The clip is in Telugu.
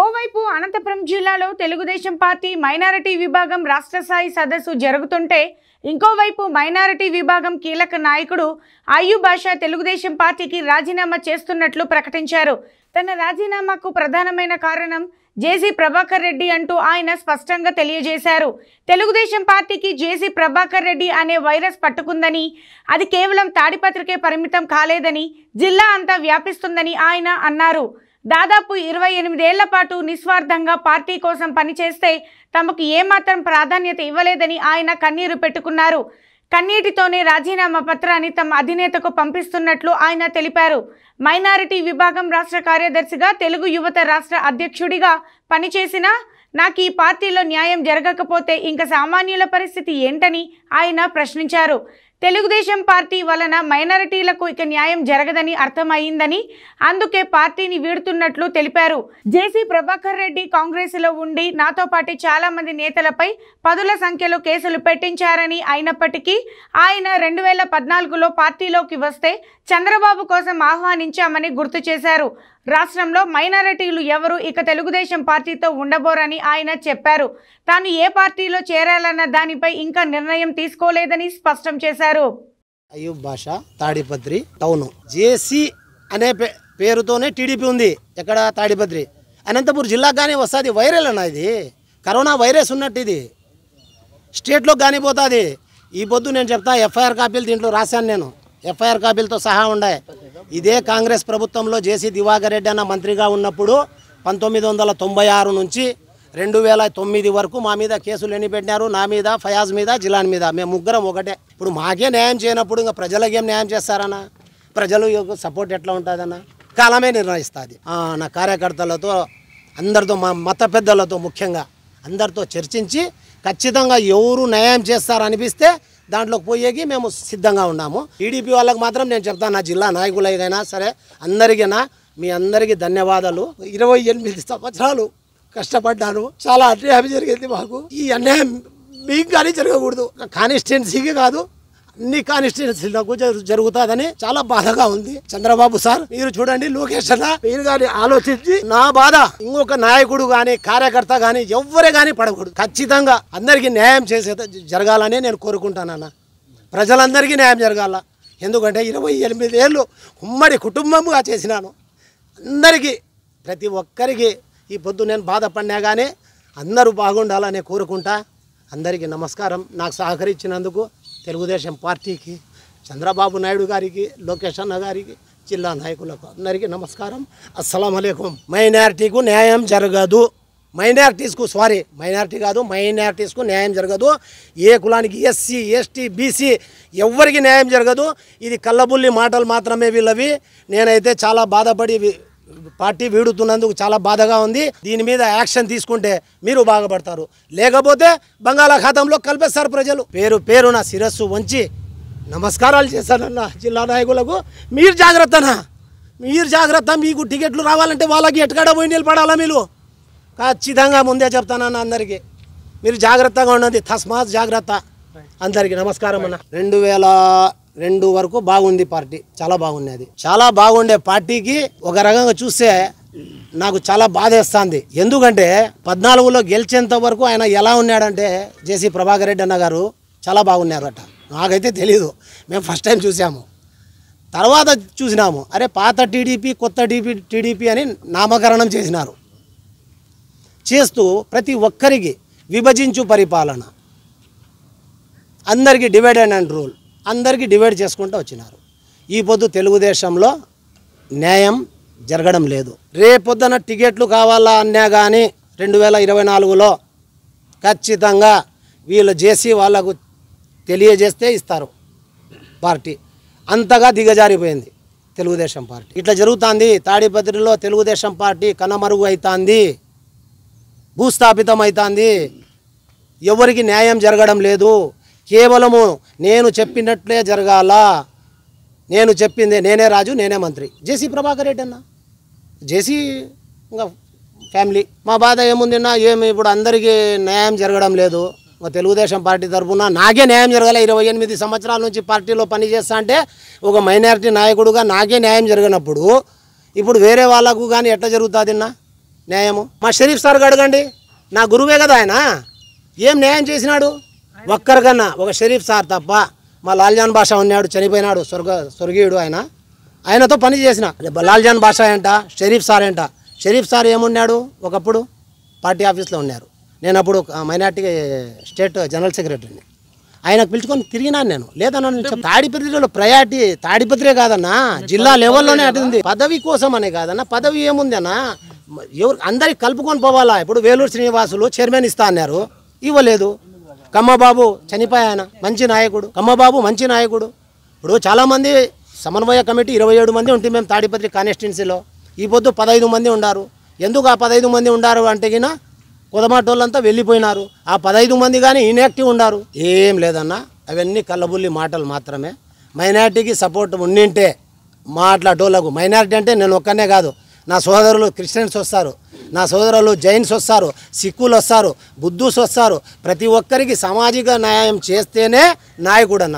ఓవైపు అనంతపురం జిల్లాలో తెలుగుదేశం పార్టీ మైనారిటీ విభాగం రాష్ట్ర స్థాయి సదస్సు జరుగుతుంటే ఇంకోవైపు మైనారిటీ విభాగం కీలక నాయకుడు ఆయు భాష తెలుగుదేశం పార్టీకి రాజీనామా చేస్తున్నట్లు ప్రకటించారు తన రాజీనామాకు ప్రధానమైన కారణం జేసీ ప్రభాకర్ రెడ్డి అంటూ ఆయన స్పష్టంగా తెలియజేశారు తెలుగుదేశం పార్టీకి జేసీ ప్రభాకర్ రెడ్డి అనే వైరస్ పట్టుకుందని అది కేవలం తాడిపత్రికే పరిమితం కాలేదని జిల్లా అంతా వ్యాపిస్తుందని ఆయన అన్నారు దాదాపు ఇరవై ఎనిమిదేళ్ల పాటు నిస్వార్థంగా పార్టీ కోసం పనిచేస్తే తమకు ఏమాత్రం ప్రాధాన్యత ఇవ్వలేదని ఆయన కన్నీరు పెట్టుకున్నారు కన్నీటితోనే రాజీనామా పత్రాన్ని తమ అధినేతకు పంపిస్తున్నట్లు ఆయన తెలిపారు మైనారిటీ విభాగం రాష్ట్ర కార్యదర్శిగా తెలుగు యువత రాష్ట్ర అధ్యక్షుడిగా పనిచేసిన నాకు ఈ పార్టీలో న్యాయం జరగకపోతే ఇంకా సామాన్యుల పరిస్థితి ఏంటని ఆయన ప్రశ్నించారు తెలుగుదేశం పార్టీ వలన మైనారిటీలకు ఇక న్యాయం జరగదని అర్థమైందని అందుకే పార్టీని వీడుతున్నట్లు తెలిపారు జేసీ ప్రభాకర్ రెడ్డి కాంగ్రెస్లో ఉండి నాతో పాటు చాలా మంది నేతలపై పదుల సంఖ్యలో కేసులు పెట్టించారని అయినప్పటికీ ఆయన రెండు వేల పద్నాలుగులో పార్టీలోకి వస్తే చంద్రబాబు కోసం ఆహ్వానించామని గుర్తు చేశారు రాష్ట్రంలో మైనారిటీలు ఎవరు ఇక తెలుగుదేశం పార్టీతో ఉండబోరని ఆయన చెప్పారు తాను ఏ పార్టీలో చేరాలన్న దానిపై ఇంకా నిర్ణయం తీసుకోలేదని స్పష్టం చేశారు జేసీ అనే పేరుతోనే టీడీపీ ఉంది ఎక్కడ తాడిపత్రి అనంతపూర్ జిల్లాకు కానీ వస్తుంది వైరల్ అన్న ఇది కరోనా వైరస్ ఉన్నట్టు ఇది స్టేట్లో కానీ పోతుంది ఈ పొద్దు నేను చెప్తా ఎఫ్ఐఆర్ కాపీలు దీంట్లో రాశాను నేను ఎఫ్ఐఆర్ కాపీలతో సహా ఉండే ఇదే కాంగ్రెస్ ప్రభుత్వంలో జేసీ దివాకర్ రెడ్డి అన్న మంత్రిగా ఉన్నప్పుడు పంతొమ్మిది వందల తొంభై ఆరు నుంచి రెండు వేల తొమ్మిది వరకు మా మీద కేసులు ఎన్ని పెట్టినారు నా మీద ఫయాజ్ మీద జిలాన్ మీద మేము ముగ్గురం ఒకటే ఇప్పుడు మాకే న్యాయం చేయనప్పుడు ఇంకా ప్రజలకేం న్యాయం చేస్తారన్నా ప్రజలు సపోర్ట్ ఎట్లా ఉంటుందన్న కాలమే నిర్ణయిస్తుంది నా కార్యకర్తలతో అందరితో మా మత పెద్దలతో ముఖ్యంగా అందరితో చర్చించి ఖచ్చితంగా ఎవరు న్యాయం చేస్తారనిపిస్తే దాంట్లోకి పోయేకి మేము సిద్ధంగా ఉన్నాము టీడీపీ వాళ్ళకి మాత్రం నేను చెప్తాను నా జిల్లా నాయకులకైనా సరే అందరికైనా మీ అందరికీ ధన్యవాదాలు ఇరవై ఎనిమిది సంవత్సరాలు కష్టపడ్డాను చాలా అన్యాయం జరిగింది మాకు ఈ అన్యాయం మీకు కానీ జరగకూడదు కానిస్టెన్సీకి కాదు అన్ని కాన్స్టిట్యున్సీలకు జరుగుతుందని చాలా బాధగా ఉంది చంద్రబాబు సార్ మీరు చూడండి లోకేష్ మీరు కానీ ఆలోచించి నా బాధ ఇంకొక నాయకుడు గాని కార్యకర్త గాని ఎవరే గాని పడకూడదు ఖచ్చితంగా అందరికీ న్యాయం చేసే జరగాలని నేను కోరుకుంటానన్నా ప్రజలందరికీ న్యాయం జరగాల ఎందుకంటే ఇరవై ఎనిమిది ఏళ్ళు ఉమ్మడి కుటుంబంగా చేసినాను అందరికీ ప్రతి ఒక్కరికి ఈ పొద్దు నేను బాధపడినా కానీ అందరూ బాగుండాలని కోరుకుంటా అందరికీ నమస్కారం నాకు సహకరించినందుకు తెలుగుదేశం పార్టీకి చంద్రబాబు నాయుడు గారికి లోకేష్ అన్న గారికి జిల్లా నాయకులకు అందరికీ నమస్కారం అస్సలం అయికం మైనార్టీకు న్యాయం జరగదు మైనార్టీస్కు సారీ మైనార్టీ కాదు మైనార్టీస్కు న్యాయం జరగదు ఏ కులానికి ఎస్సీ ఎస్టీ బీసీ ఎవరికి న్యాయం జరగదు ఇది కళ్ళబుల్లి మాటలు మాత్రమే వీళ్ళవి నేనైతే చాలా బాధపడి పార్టీ వీడుతున్నందుకు చాలా బాధగా ఉంది దీని మీద యాక్షన్ తీసుకుంటే మీరు బాగుపడతారు లేకపోతే బంగాళాఖాతంలో కలిపేస్తారు ప్రజలు పేరు పేరున శిరస్సు వంచి నమస్కారాలు చేశానన్న జిల్లా నాయకులకు మీరు జాగ్రత్తనా మీరు జాగ్రత్త మీకు టికెట్లు రావాలంటే వాళ్ళకి ఎటుకడ పోయి నిలబడాలా మీరు ఖచ్చితంగా ముందే చెప్తానన్న అందరికీ మీరు జాగ్రత్తగా ఉండండి తస్మాత్ జాగ్రత్త అందరికీ నమస్కారం అన్న రెండు వేల రెండు వరకు బాగుంది పార్టీ చాలా బాగున్నది చాలా బాగుండే పార్టీకి ఒక రకంగా చూస్తే నాకు చాలా బాధేస్తుంది ఎందుకంటే పద్నాలుగులో గెలిచేంత వరకు ఆయన ఎలా ఉన్నాడంటే జేసీ ప్రభాకర్ రెడ్డి అన్న గారు చాలా బాగున్నారట నాకైతే తెలీదు మేము ఫస్ట్ టైం చూసాము తర్వాత చూసినాము అరే పాత టీడీపీ కొత్త డీపీ టీడీపీ అని నామకరణం చేసినారు చేస్తూ ప్రతి ఒక్కరికి విభజించు పరిపాలన అందరికీ డివైడ్ అండ్ రూల్ అందరికీ డివైడ్ చేసుకుంటూ వచ్చినారు ఈ పొద్దు తెలుగుదేశంలో న్యాయం జరగడం లేదు రేపొద్దున టికెట్లు కావాలా అన్నా కానీ రెండు వేల ఇరవై నాలుగులో ఖచ్చితంగా వీళ్ళు చేసి వాళ్ళకు తెలియజేస్తే ఇస్తారు పార్టీ అంతగా దిగజారిపోయింది తెలుగుదేశం పార్టీ ఇట్లా జరుగుతుంది తాడిపత్రిలో తెలుగుదేశం పార్టీ కనమరుగు అవుతుంది భూస్థాపితం అవుతుంది ఎవరికి న్యాయం జరగడం లేదు కేవలము నేను చెప్పినట్లే జరగాల నేను చెప్పింది నేనే రాజు నేనే మంత్రి జేసీ ప్రభాకర్ రెడ్డి అన్న జేసీ ఇంకా ఫ్యామిలీ మా బాధ ఏముందిన్నా ఏమి ఇప్పుడు అందరికీ న్యాయం జరగడం లేదు మా తెలుగుదేశం పార్టీ తరఫున నాకే న్యాయం జరగాల ఇరవై ఎనిమిది సంవత్సరాల నుంచి పార్టీలో పనిచేస్తా అంటే ఒక మైనారిటీ నాయకుడుగా నాకే న్యాయం జరిగినప్పుడు ఇప్పుడు వేరే వాళ్ళకు కానీ ఎట్లా జరుగుతుందిన్నా న్యాయము మా షరీఫ్ సార్కి అడగండి నా గురువే కదా ఆయన ఏం న్యాయం చేసినాడు ఒక్కరికన్నా ఒక షరీఫ్ సార్ తప్ప మా లాల్జాన్ బాషా ఉన్నాడు చనిపోయినాడు స్వర్గ స్వర్గీయుడు ఆయన ఆయనతో పని చేసిన లాల్జాన్ బాషా ఏంట షరీఫ్ సార్ ఏంట షరీఫ్ సార్ ఏమున్నాడు ఒకప్పుడు పార్టీ ఆఫీస్లో ఉన్నారు నేను అప్పుడు మైనార్టీ స్టేట్ జనరల్ సెక్రటరీని ఆయనకు పిలుచుకొని తిరిగినాను నేను లేదన్నా తాడిపత్రిలో ప్రయారిటీ తాడిపత్రే కాదన్నా జిల్లా లెవెల్లోనే అటుంది పదవి కోసం అనే కాదన్నా పదవి ఏముంది అన్న ఎవరు అందరికి కలుపుకొని పోవాలా ఇప్పుడు వేలూరు శ్రీనివాసులు చైర్మన్ ఇస్తా అన్నారు ఇవ్వలేదు కమ్మబాబు చనిపోయాయన మంచి నాయకుడు కమ్మబాబు మంచి నాయకుడు ఇప్పుడు చాలామంది సమన్వయ కమిటీ ఇరవై ఏడు మంది ఉంటుంది మేము తాడిపత్రి కాన్స్టిట్యున్సీలో ఈ పొద్దు పదహైదు మంది ఉన్నారు ఎందుకు ఆ పదహైదు మంది ఉన్నారు అంటే గిన కొదమాటోళ్ళంతా వెళ్ళిపోయినారు ఆ పదహైదు మంది కానీ ఇన్యాక్టివ్ ఉండారు ఏం లేదన్న అవన్నీ కళ్ళబుల్లి మాటలు మాత్రమే మైనార్టీకి సపోర్ట్ ఉండింటే మాట్లాడేటోళ్ళకు మైనార్టీ అంటే నేను ఒక్కనే కాదు నా సోదరులు క్రిస్టియన్స్ వస్తారు నా సోదరులు జైన్స్ వస్తారు సిక్కులు వస్తారు బుద్ధుస్ వస్తారు ప్రతి ఒక్కరికి సామాజిక న్యాయం చేస్తేనే నాయకుడన్నా